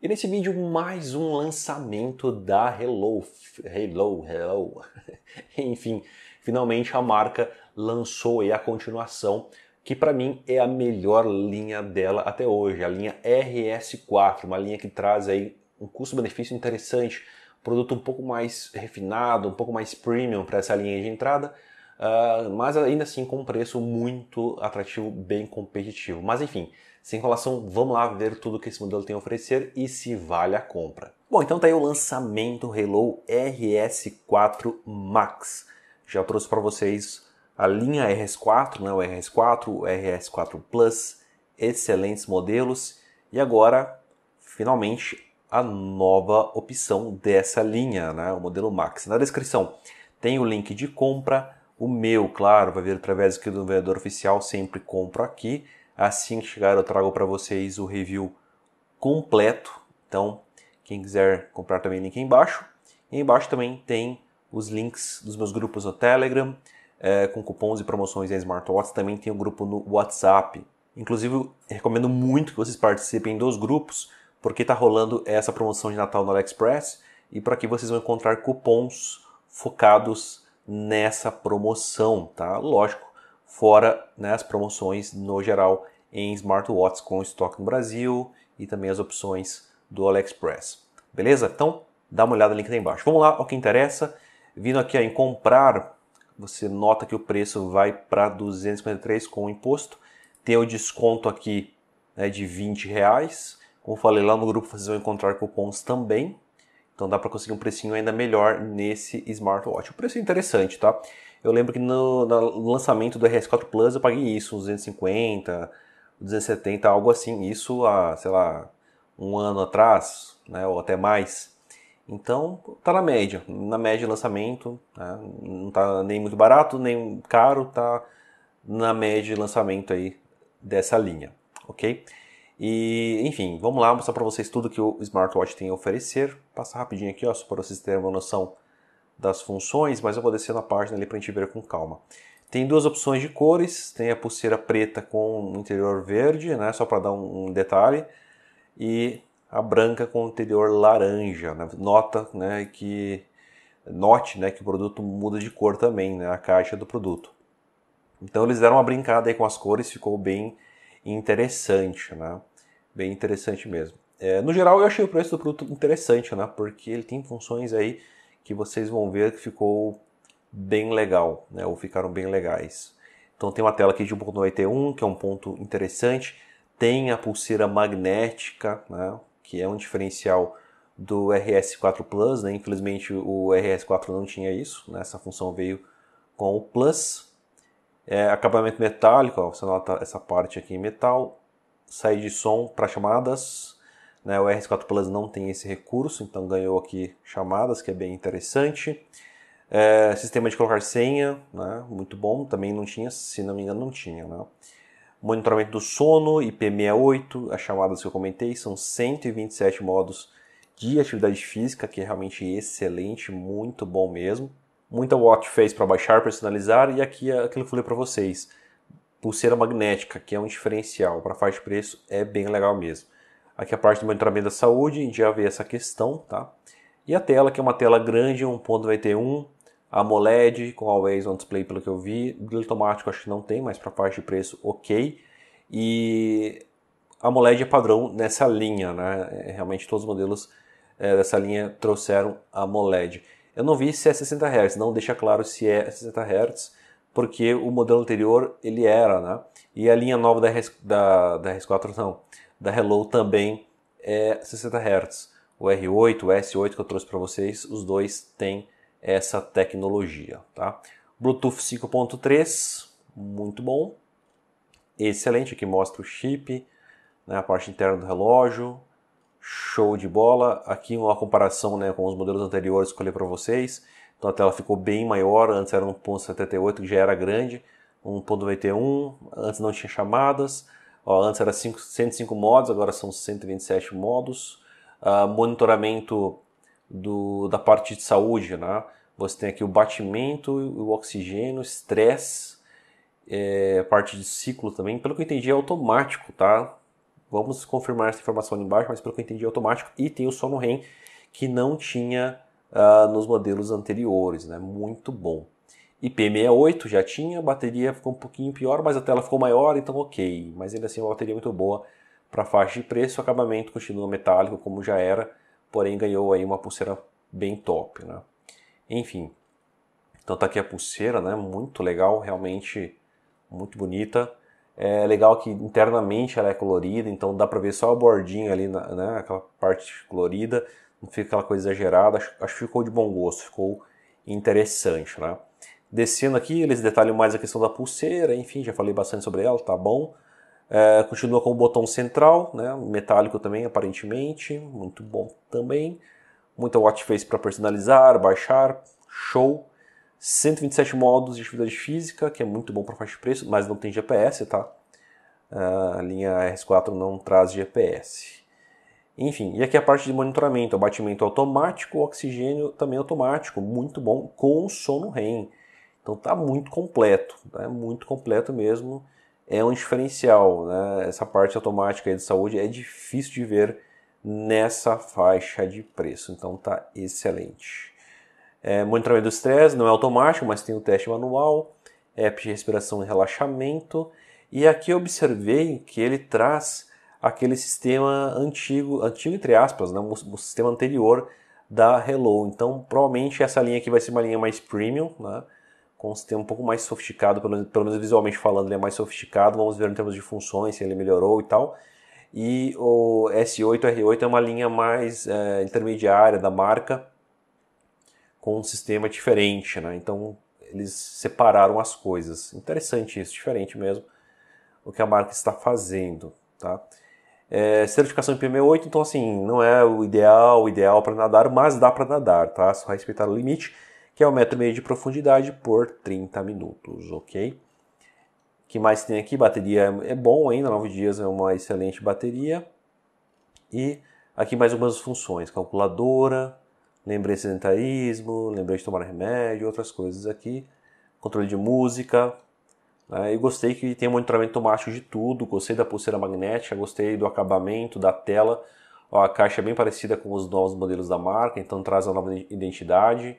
E nesse vídeo, mais um lançamento da Hello. Hello, Hello. Enfim, finalmente a marca lançou a continuação, que para mim é a melhor linha dela até hoje, a linha RS4, uma linha que traz aí um custo-benefício interessante, produto um pouco mais refinado, um pouco mais premium para essa linha de entrada, uh, mas ainda assim com um preço muito atrativo, bem competitivo. Mas enfim, sem enrolação, vamos lá ver tudo que esse modelo tem a oferecer e se vale a compra. Bom, então tá aí o lançamento Halo RS4 Max. Já trouxe para vocês a linha RS4, né, o RS4, o RS4 Plus, excelentes modelos. E agora, finalmente, a nova opção dessa linha, né? o modelo Max. Na descrição tem o link de compra, o meu, claro, vai vir através aqui do vendedor oficial, sempre compro aqui. Assim que chegar eu trago para vocês o review completo. Então, quem quiser comprar também link aí embaixo. E embaixo também tem os links dos meus grupos no Telegram, é, com cupons e promoções em smartwatch. Também tem o um grupo no WhatsApp. Inclusive, recomendo muito que vocês participem dos grupos, porque está rolando essa promoção de Natal no AliExpress e para que vocês vão encontrar cupons focados nessa promoção, tá? Lógico, fora né, as promoções no geral em smartwatches com estoque no Brasil e também as opções do AliExpress. Beleza? Então, dá uma olhada no link lá embaixo. Vamos lá ao que interessa. Vindo aqui ó, em comprar, você nota que o preço vai para 253 com o imposto. Tem o desconto aqui né, de 20 reais. Como falei lá no grupo, vocês vão encontrar cupons também. Então dá para conseguir um precinho ainda melhor nesse smartwatch. O preço é interessante, tá? Eu lembro que no, no lançamento do RS4 Plus eu paguei isso, uns 250, 270, algo assim. Isso há, sei lá, um ano atrás, né, ou até mais. Então, tá na média, na média de lançamento, né? não tá nem muito barato, nem caro, tá na média de lançamento aí dessa linha, ok? E, enfim, vamos lá mostrar para vocês tudo que o smartwatch tem a oferecer. Passa rapidinho aqui, ó, só para vocês terem uma noção das funções, mas eu vou descer na página ali para a gente ver com calma. Tem duas opções de cores, tem a pulseira preta com interior verde, né, só para dar um, detalhe, e a branca com interior laranja. Né? Nota, né, que note, né, que o produto muda de cor também, né, a caixa do produto. Então eles deram uma brincada aí com as cores, ficou bem interessante, né? Bem interessante mesmo. É, no geral, eu achei o preço do produto interessante, né? Porque ele tem funções aí que vocês vão ver que ficou bem legal, né? Ou ficaram bem legais. Então tem uma tela aqui de 1.91, que é um ponto interessante. Tem a pulseira magnética, né? Que é um diferencial do RS4 Plus, né? Infelizmente o RS4 não tinha isso, né? Essa função veio com o Plus, é, acabamento metálico, ó, você nota essa parte aqui em metal. Saída de som para chamadas. Né? O RS4 Plus não tem esse recurso, então ganhou aqui chamadas, que é bem interessante. É, sistema de colocar senha, né? muito bom, também não tinha, se não me engano, não tinha. Né? Monitoramento do sono, IP68, as chamadas que eu comentei, são 127 modos de atividade física, que é realmente excelente, muito bom mesmo muita watch face para baixar, personalizar e aqui é aquilo que eu falei para vocês, pulseira magnética, que é um diferencial para faixa de preço, é bem legal mesmo. Aqui a parte do monitoramento da saúde, já vê essa questão, tá? E a tela, que é uma tela grande, 1.91, AMOLED com Always On Display, pelo que eu vi, brilho automático acho que não tem, mas para faixa de preço, ok. E AMOLED é padrão nessa linha, né? É, realmente todos os modelos é, dessa linha trouxeram AMOLED. Eu não vi se é 60 Hz, não deixa claro se é 60 Hz, porque o modelo anterior ele era, né? E a linha nova da, RS, da, da RS4 não, da Hello também é 60 Hz. O R8, o S8 que eu trouxe para vocês, os dois têm essa tecnologia, tá? Bluetooth 5.3, muito bom. Excelente, Aqui mostra o chip, né, a parte interna do relógio, Show de bola. Aqui uma comparação né, com os modelos anteriores que eu falei para vocês. Então a tela ficou bem maior, antes era 1.78 que já era grande, 1.91, antes não tinha chamadas. Ó, antes era 5, 105 modos, agora são 127 modos. Uh, monitoramento do, da parte de saúde, né? Você tem aqui o batimento, o oxigênio, estresse, é, parte de ciclo também. Pelo que eu entendi, é automático, tá? Vamos confirmar essa informação ali embaixo, mas pelo que eu entendi é automático. E tem o sono REM, que não tinha uh, nos modelos anteriores, né? Muito bom. IP68 já tinha, a bateria ficou um pouquinho pior, mas a tela ficou maior, então ok. Mas ainda assim, é uma bateria muito boa para faixa de preço. O acabamento continua metálico como já era, porém ganhou aí uma pulseira bem top, né? Enfim, então tá aqui a pulseira, né? Muito legal, realmente muito bonita. É legal que internamente ela é colorida, então dá pra ver só a bordinha ali, né? Aquela parte colorida, não fica aquela coisa exagerada. Acho, acho que ficou de bom gosto, ficou interessante, né? Descendo aqui, eles detalham mais a questão da pulseira, enfim, já falei bastante sobre ela, tá bom. É, continua com o botão central, né? metálico também, aparentemente, muito bom também. Muita watch face para personalizar, baixar, show. 127 modos de atividade física, que é muito bom para faixa de preço, mas não tem GPS, tá? A linha RS4 não traz GPS. Enfim, e aqui é a parte de monitoramento, abatimento automático, oxigênio também automático, muito bom, com sono REM. Então tá muito completo, é né? muito completo mesmo. É um diferencial, né? Essa parte automática de saúde é difícil de ver nessa faixa de preço, então tá excelente. É, monitoramento do estresse não é automático, mas tem o teste manual, é, app de respiração e relaxamento. E aqui eu observei que ele traz aquele sistema antigo, antigo entre aspas, né, o sistema anterior da Hello. Então, provavelmente essa linha aqui vai ser uma linha mais premium, né, com um sistema um pouco mais sofisticado, pelo, pelo menos visualmente falando, ele é mais sofisticado. Vamos ver em termos de funções se ele melhorou e tal. E o S8 R8 é uma linha mais é, intermediária da marca, com um sistema diferente, né? Então eles separaram as coisas. Interessante isso, diferente mesmo o que a marca está fazendo, tá? É, certificação IP68, 8 então assim, não é o ideal, o ideal para nadar, mas dá para nadar, tá? Só respeitar o limite, que é um metro e meio de profundidade por 30 minutos, ok? que mais tem aqui? Bateria é bom ainda, 9 dias é uma excelente bateria. E aqui mais algumas funções, calculadora, Lembrei de sedentarismo, lembrei de tomar remédio, outras coisas aqui. Controle de música. Né? E gostei que tem um monitoramento automático de tudo. Gostei da pulseira magnética, gostei do acabamento da tela. Ó, a caixa é bem parecida com os novos modelos da marca, então traz a nova identidade.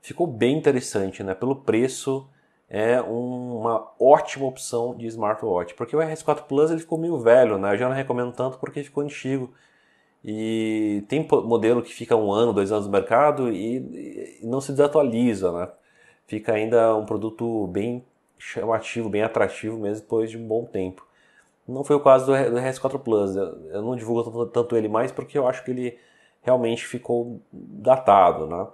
Ficou bem interessante, né? Pelo preço, é uma ótima opção de smartwatch, porque o RS4 Plus ele ficou meio velho, né? Eu já não recomendo tanto porque ficou antigo e tem modelo que fica um ano, dois anos no mercado e, e não se desatualiza, né? Fica ainda um produto bem chamativo, bem atrativo mesmo depois de um bom tempo. Não foi o caso do RS4 Plus. Eu não divulgo tanto ele mais porque eu acho que ele realmente ficou datado, né?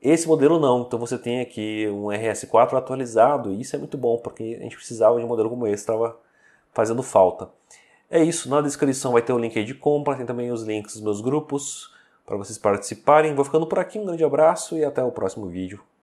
Esse modelo não, então você tem aqui um RS4 atualizado, e isso é muito bom, porque a gente precisava de um modelo como esse, estava fazendo falta. É isso, na descrição vai ter o link aí de compra, tem também os links dos meus grupos para vocês participarem. Vou ficando por aqui, um grande abraço e até o próximo vídeo.